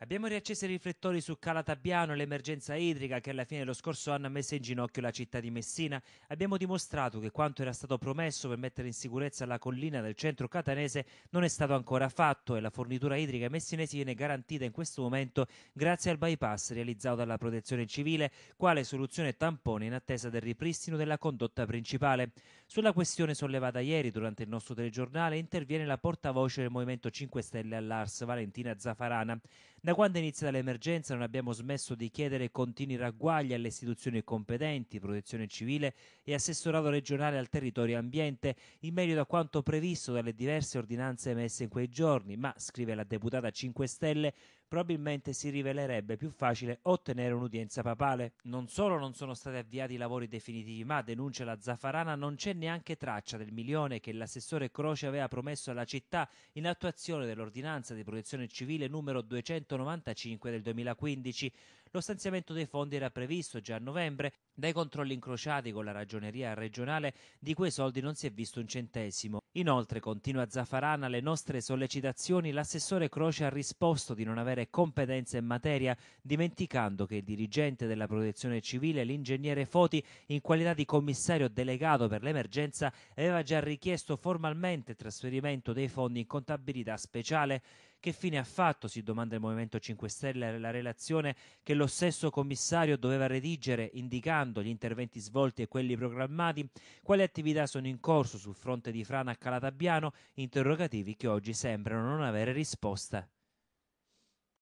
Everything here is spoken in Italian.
Abbiamo riacceso i riflettori su Calatabiano e l'emergenza idrica che alla fine dello scorso anno ha messo in ginocchio la città di Messina. Abbiamo dimostrato che quanto era stato promesso per mettere in sicurezza la collina del centro catanese non è stato ancora fatto e la fornitura idrica messinese viene garantita in questo momento grazie al bypass realizzato dalla Protezione Civile, quale soluzione tampone in attesa del ripristino della condotta principale. Sulla questione sollevata ieri durante il nostro telegiornale interviene la portavoce del Movimento 5 Stelle all'Ars, Valentina Zafarana. Da quando è iniziata l'emergenza non abbiamo smesso di chiedere continui ragguagli alle istituzioni competenti, protezione civile e assessorato regionale al territorio e ambiente, in merito a quanto previsto dalle diverse ordinanze emesse in quei giorni, ma, scrive la deputata 5 Stelle, probabilmente si rivelerebbe più facile ottenere un'udienza papale. Non solo non sono stati avviati i lavori definitivi, ma, denuncia la Zafarana, non c'è neanche traccia del milione che l'assessore Croce aveva promesso alla città in attuazione dell'ordinanza di protezione civile numero 295 del 2015. Lo stanziamento dei fondi era previsto già a novembre, dai controlli incrociati con la ragioneria regionale di quei soldi non si è visto un centesimo. Inoltre, continua Zafarana, alle nostre sollecitazioni l'assessore Croce ha risposto di non avere competenza in materia, dimenticando che il dirigente della protezione civile, l'ingegnere Foti, in qualità di commissario delegato per l'emergenza, aveva già richiesto formalmente il trasferimento dei fondi in contabilità speciale. Che fine ha fatto, si domanda il Movimento 5 Stelle, la relazione che lo stesso commissario doveva redigere indicando gli interventi svolti e quelli programmati? Quali attività sono in corso sul fronte di Frana a Calatabiano? Interrogativi che oggi sembrano non avere risposta.